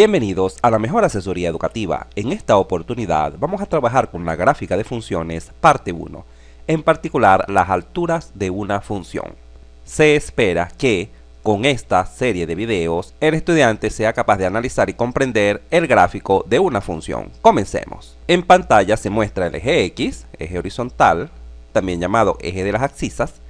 Bienvenidos a la mejor asesoría educativa. En esta oportunidad vamos a trabajar con la gráfica de funciones parte 1, en particular las alturas de una función. Se espera que, con esta serie de videos, el estudiante sea capaz de analizar y comprender el gráfico de una función. Comencemos. En pantalla se muestra el eje X, eje horizontal, también llamado eje de las axisas,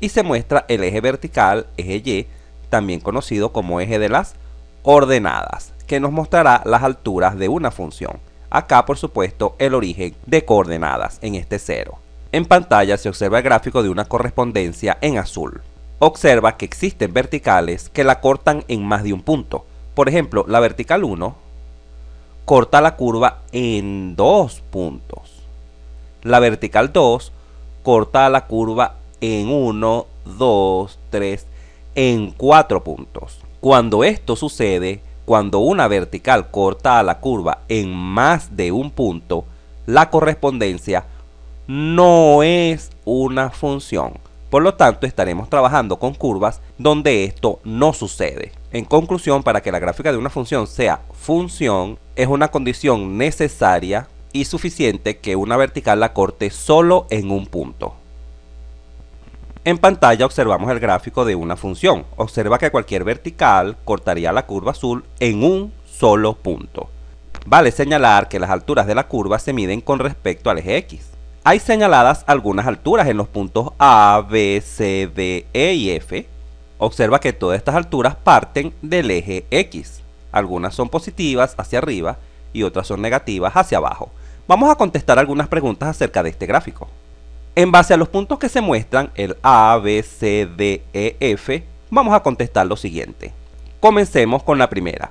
y se muestra el eje vertical, eje Y, también conocido como eje de las ordenadas que nos mostrará las alturas de una función. Acá por supuesto el origen de coordenadas en este cero. En pantalla se observa el gráfico de una correspondencia en azul. Observa que existen verticales que la cortan en más de un punto. Por ejemplo, la vertical 1 corta la curva en dos puntos. La vertical 2 corta la curva en 1, 2, 3, en 4 puntos. Cuando esto sucede, cuando una vertical corta a la curva en más de un punto, la correspondencia no es una función. Por lo tanto, estaremos trabajando con curvas donde esto no sucede. En conclusión, para que la gráfica de una función sea función, es una condición necesaria y suficiente que una vertical la corte solo en un punto. En pantalla observamos el gráfico de una función. Observa que cualquier vertical cortaría la curva azul en un solo punto. Vale señalar que las alturas de la curva se miden con respecto al eje X. Hay señaladas algunas alturas en los puntos A, B, C, D, E y F. Observa que todas estas alturas parten del eje X. Algunas son positivas hacia arriba y otras son negativas hacia abajo. Vamos a contestar algunas preguntas acerca de este gráfico. En base a los puntos que se muestran, el A, B, C, D, E, F, vamos a contestar lo siguiente. Comencemos con la primera.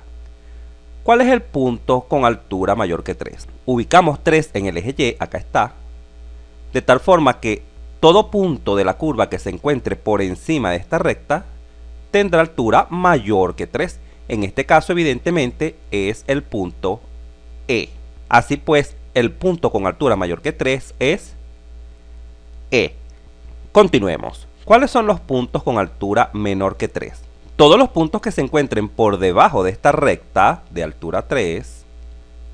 ¿Cuál es el punto con altura mayor que 3? Ubicamos 3 en el eje Y, acá está, de tal forma que todo punto de la curva que se encuentre por encima de esta recta tendrá altura mayor que 3. En este caso, evidentemente, es el punto E. Así pues, el punto con altura mayor que 3 es e. Continuemos. ¿Cuáles son los puntos con altura menor que 3? Todos los puntos que se encuentren por debajo de esta recta de altura 3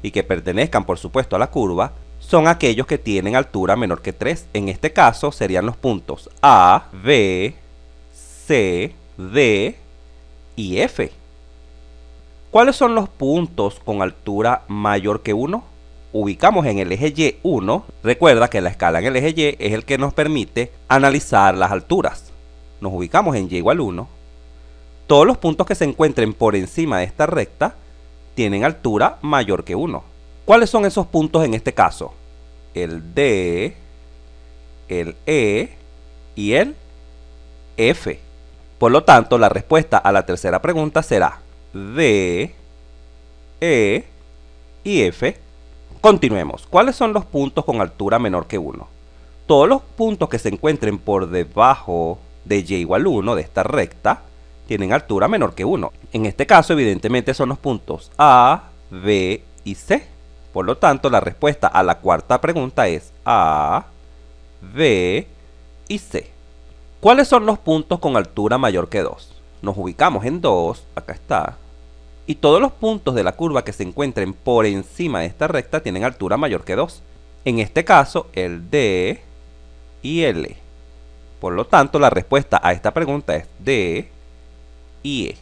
y que pertenezcan por supuesto a la curva son aquellos que tienen altura menor que 3. En este caso serían los puntos A, B, C, D y F. ¿Cuáles son los puntos con altura mayor que 1? ubicamos en el eje Y1, recuerda que la escala en el eje Y es el que nos permite analizar las alturas. Nos ubicamos en Y igual 1. Todos los puntos que se encuentren por encima de esta recta tienen altura mayor que 1. ¿Cuáles son esos puntos en este caso? El D, el E y el F. Por lo tanto, la respuesta a la tercera pregunta será D, E y F Continuemos. ¿Cuáles son los puntos con altura menor que 1? Todos los puntos que se encuentren por debajo de y igual 1 de esta recta tienen altura menor que 1. En este caso, evidentemente, son los puntos A, B y C. Por lo tanto, la respuesta a la cuarta pregunta es A, B y C. ¿Cuáles son los puntos con altura mayor que 2? Nos ubicamos en 2, acá está, y todos los puntos de la curva que se encuentren por encima de esta recta tienen altura mayor que 2. En este caso, el D y el E. Por lo tanto, la respuesta a esta pregunta es D y E.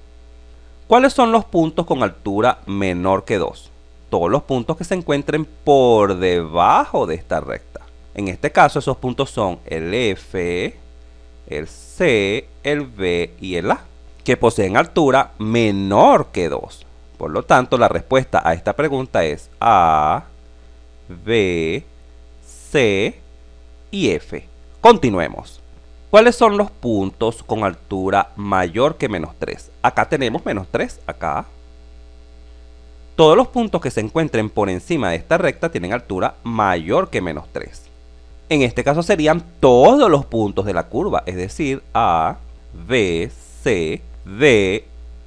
¿Cuáles son los puntos con altura menor que 2? Todos los puntos que se encuentren por debajo de esta recta. En este caso, esos puntos son el F, el C, el B y el A, que poseen altura menor que 2. Por lo tanto, la respuesta a esta pregunta es A, B, C y F. Continuemos. ¿Cuáles son los puntos con altura mayor que menos 3? Acá tenemos menos 3, acá. Todos los puntos que se encuentren por encima de esta recta tienen altura mayor que menos 3. En este caso serían todos los puntos de la curva, es decir, A, B, C, D,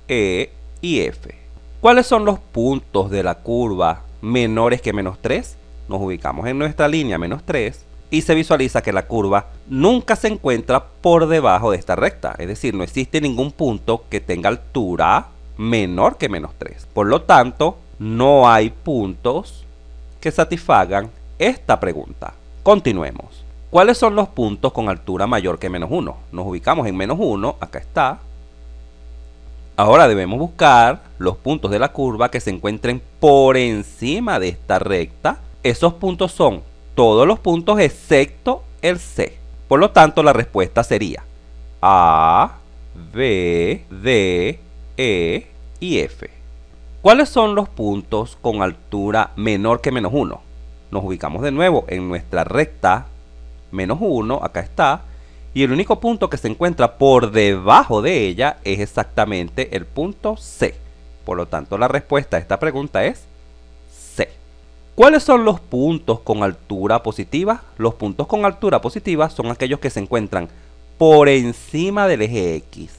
E y F. ¿Cuáles son los puntos de la curva menores que menos 3? Nos ubicamos en nuestra línea menos 3 y se visualiza que la curva nunca se encuentra por debajo de esta recta. Es decir, no existe ningún punto que tenga altura menor que menos 3. Por lo tanto, no hay puntos que satisfagan esta pregunta. Continuemos. ¿Cuáles son los puntos con altura mayor que menos 1? Nos ubicamos en menos 1, acá está, Ahora debemos buscar los puntos de la curva que se encuentren por encima de esta recta. Esos puntos son todos los puntos excepto el C. Por lo tanto, la respuesta sería A, B, D, E y F. ¿Cuáles son los puntos con altura menor que menos 1? Nos ubicamos de nuevo en nuestra recta menos 1, acá está, y el único punto que se encuentra por debajo de ella es exactamente el punto C. Por lo tanto, la respuesta a esta pregunta es C. ¿Cuáles son los puntos con altura positiva? Los puntos con altura positiva son aquellos que se encuentran por encima del eje X,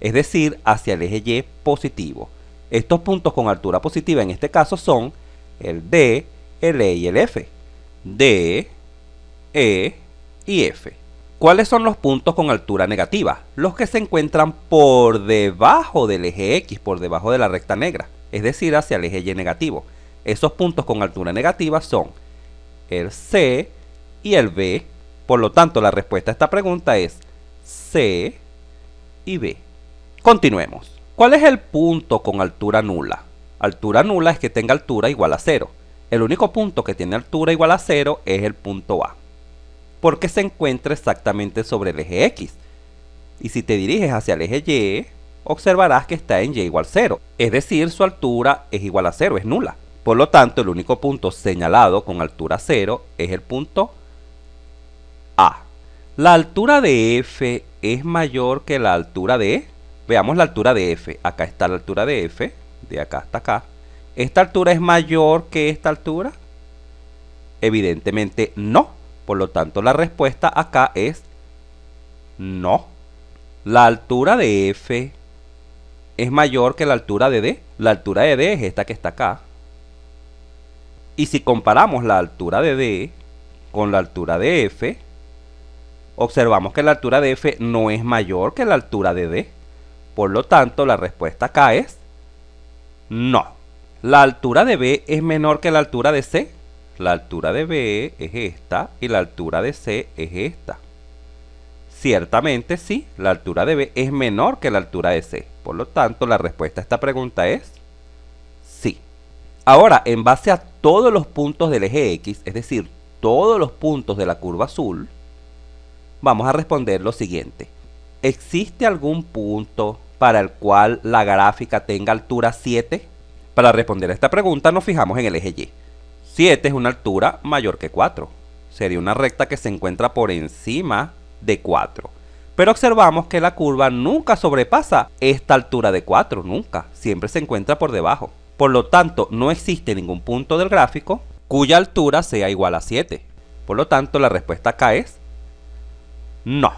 es decir, hacia el eje Y positivo. Estos puntos con altura positiva en este caso son el D, el E y el F. D, E y F. ¿Cuáles son los puntos con altura negativa? Los que se encuentran por debajo del eje X, por debajo de la recta negra, es decir, hacia el eje Y negativo. Esos puntos con altura negativa son el C y el B. Por lo tanto, la respuesta a esta pregunta es C y B. Continuemos. ¿Cuál es el punto con altura nula? Altura nula es que tenga altura igual a cero. El único punto que tiene altura igual a cero es el punto A porque se encuentra exactamente sobre el eje X. Y si te diriges hacia el eje Y, observarás que está en Y igual 0, es decir, su altura es igual a 0, es nula. Por lo tanto, el único punto señalado con altura 0 es el punto A. La altura de F es mayor que la altura de... E. Veamos la altura de F. Acá está la altura de F, de acá hasta acá. ¿Esta altura es mayor que esta altura? Evidentemente no, por lo tanto, la respuesta acá es no. La altura de F es mayor que la altura de D. La altura de D es esta que está acá. Y si comparamos la altura de D con la altura de F, observamos que la altura de F no es mayor que la altura de D. Por lo tanto, la respuesta acá es no. La altura de B es menor que la altura de C. La altura de B es esta y la altura de C es esta. Ciertamente sí, la altura de B es menor que la altura de C. Por lo tanto, la respuesta a esta pregunta es sí. Ahora, en base a todos los puntos del eje X, es decir, todos los puntos de la curva azul, vamos a responder lo siguiente. ¿Existe algún punto para el cual la gráfica tenga altura 7? Para responder a esta pregunta nos fijamos en el eje Y. 7 es una altura mayor que 4. Sería una recta que se encuentra por encima de 4. Pero observamos que la curva nunca sobrepasa esta altura de 4, nunca. Siempre se encuentra por debajo. Por lo tanto, no existe ningún punto del gráfico cuya altura sea igual a 7. Por lo tanto, la respuesta acá es no.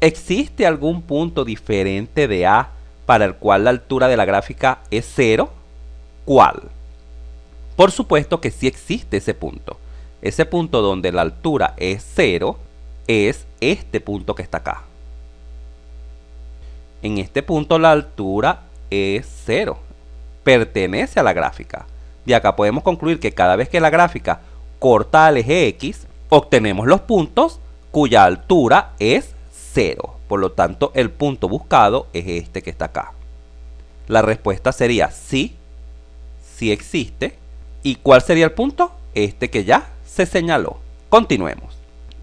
¿Existe algún punto diferente de A para el cual la altura de la gráfica es 0? ¿Cuál? Por supuesto que sí existe ese punto. Ese punto donde la altura es cero es este punto que está acá. En este punto la altura es cero. Pertenece a la gráfica. De acá podemos concluir que cada vez que la gráfica corta al eje X, obtenemos los puntos cuya altura es 0. Por lo tanto, el punto buscado es este que está acá. La respuesta sería sí, sí existe ¿Y cuál sería el punto? Este que ya se señaló. Continuemos.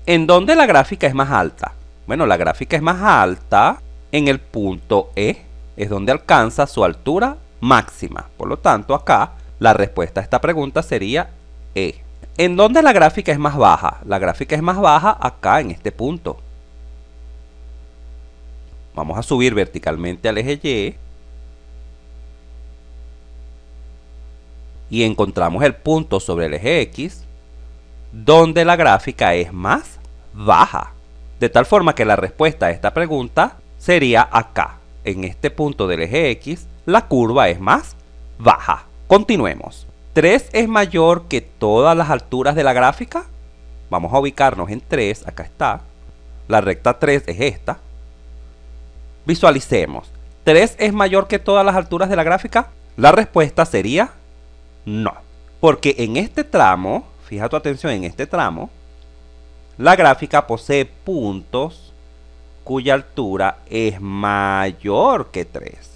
¿En dónde la gráfica es más alta? Bueno, la gráfica es más alta en el punto E, es donde alcanza su altura máxima. Por lo tanto, acá la respuesta a esta pregunta sería E. ¿En dónde la gráfica es más baja? La gráfica es más baja acá en este punto. Vamos a subir verticalmente al eje Y y encontramos el punto sobre el eje X donde la gráfica es más baja. De tal forma que la respuesta a esta pregunta sería acá, en este punto del eje X, la curva es más baja. Continuemos. 3 es mayor que todas las alturas de la gráfica. Vamos a ubicarnos en 3, acá está. La recta 3 es esta. Visualicemos. 3 es mayor que todas las alturas de la gráfica. La respuesta sería no, porque en este tramo, fija tu atención en este tramo, la gráfica posee puntos cuya altura es mayor que 3.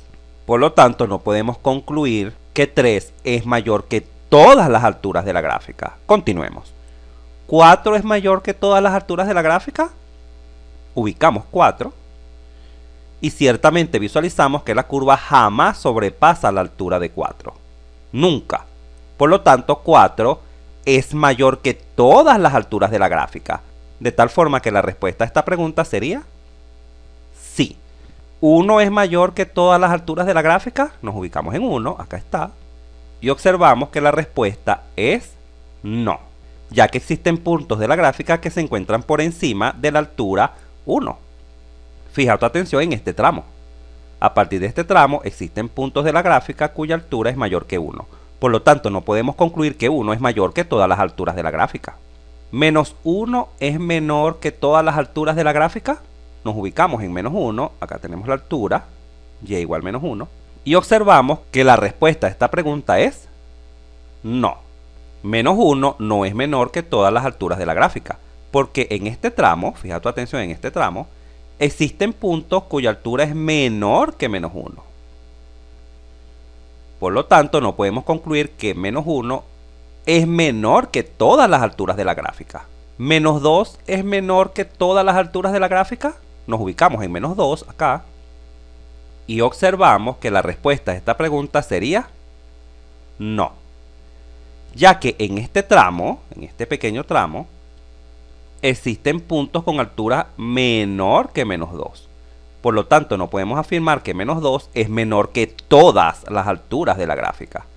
Por lo tanto, no podemos concluir que 3 es mayor que todas las alturas de la gráfica. Continuemos. 4 es mayor que todas las alturas de la gráfica. Ubicamos 4. Y ciertamente visualizamos que la curva jamás sobrepasa la altura de 4. Nunca. Por lo tanto, 4 es mayor que todas las alturas de la gráfica. De tal forma que la respuesta a esta pregunta sería sí. 1 es mayor que todas las alturas de la gráfica. Nos ubicamos en 1, acá está. Y observamos que la respuesta es no, ya que existen puntos de la gráfica que se encuentran por encima de la altura 1. Fija tu atención en este tramo. A partir de este tramo existen puntos de la gráfica cuya altura es mayor que 1. Por lo tanto, no podemos concluir que 1 es mayor que todas las alturas de la gráfica. ¿Menos 1 es menor que todas las alturas de la gráfica? Nos ubicamos en menos 1, acá tenemos la altura, y igual menos 1, y observamos que la respuesta a esta pregunta es no. Menos 1 no es menor que todas las alturas de la gráfica, porque en este tramo, fija tu atención en este tramo, existen puntos cuya altura es menor que menos 1. Por lo tanto, no podemos concluir que menos 1 es menor que todas las alturas de la gráfica. Menos 2 es menor que todas las alturas de la gráfica. Nos ubicamos en menos 2 acá. Y observamos que la respuesta a esta pregunta sería no. Ya que en este tramo, en este pequeño tramo, existen puntos con altura menor que menos 2. Por lo tanto, no podemos afirmar que menos 2 es menor que todas las alturas de la gráfica.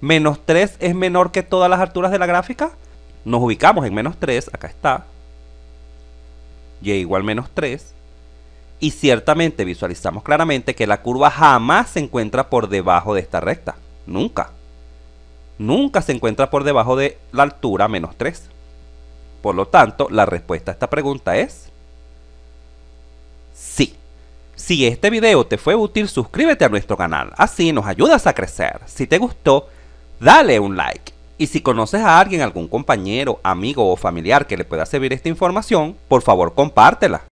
¿Menos 3 es menor que todas las alturas de la gráfica? Nos ubicamos en menos 3, acá está. Y e igual menos 3. Y ciertamente visualizamos claramente que la curva jamás se encuentra por debajo de esta recta. Nunca. Nunca se encuentra por debajo de la altura menos 3. Por lo tanto, la respuesta a esta pregunta es sí. Si este video te fue útil, suscríbete a nuestro canal, así nos ayudas a crecer. Si te gustó, dale un like. Y si conoces a alguien, algún compañero, amigo o familiar que le pueda servir esta información, por favor compártela.